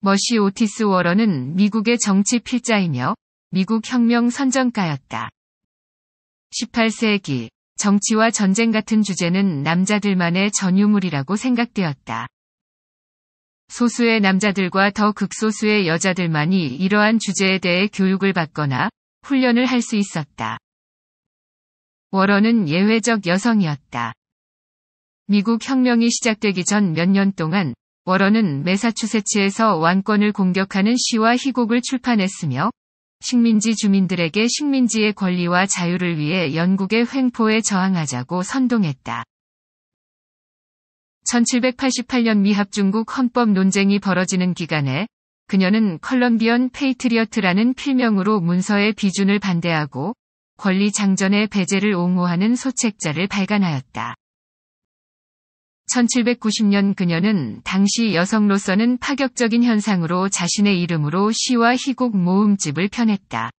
머시 오티스 워런은 미국의 정치 필자이며 미국 혁명 선전가였다. 18세기 정치와 전쟁 같은 주제는 남자들만의 전유물이라고 생각되었다. 소수의 남자들과 더 극소수의 여자들만이 이러한 주제에 대해 교육을 받거나 훈련을 할 수 있었다. 워런은 예외적 여성이었다. 미국 혁명이 시작되기 전 몇 년 동안 워런은 매사추세츠에서 왕권을 공격하는 시와 희곡을 출판했으며 식민지 주민들에게 식민지의 권리와 자유를 위해 영국의 횡포에 저항하자고 선동했다. 1788년 미합 중국 헌법 논쟁이 벌어지는 기간에 그녀는 컬럼비언 페이트리어트라는 필명으로 문서의 비준을 반대하고 권리 장전의 배제를 옹호하는 소책자를 발간하였다. 1790년 그녀는 당시 여성로서는 파격적인 현상으로 자신의 이름으로 시와 희곡 모음집을 펴냈다.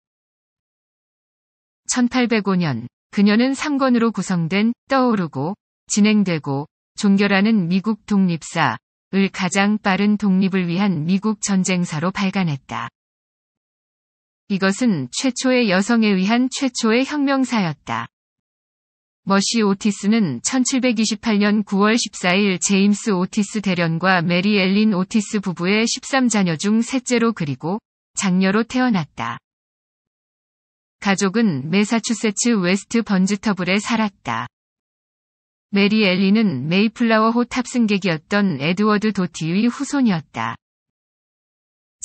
1805년 그녀는 3권으로 구성된 떠오르고 진행되고 종결하는 미국 독립사, 을 가장 빠른 독립을 위한 미국 전쟁사로 발간했다. 이것은 최초의 여성에 의한 최초의 혁명사였다. 머시 오티스는 1728년 9월 14일 제임스 오티스 대련과 메리 엘린 오티스 부부의 13자녀 중 셋째로 그리고 장녀로 태어났다. 가족은 메사추세츠 웨스트 번즈터블에 살았다. 메리 엘린은 메이플라워호 탑승객이었던 에드워드 도티의 후손이었다.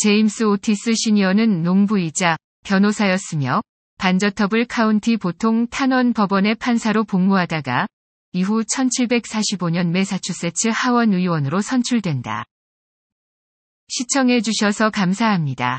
제임스 오티스 시니어는 농부이자 변호사였으며 반저터블 카운티 보통 탄원 법원의 판사로 복무하다가 이후 1745년 매사추세츠 하원 의원으로 선출된다. 시청해주셔서 감사합니다.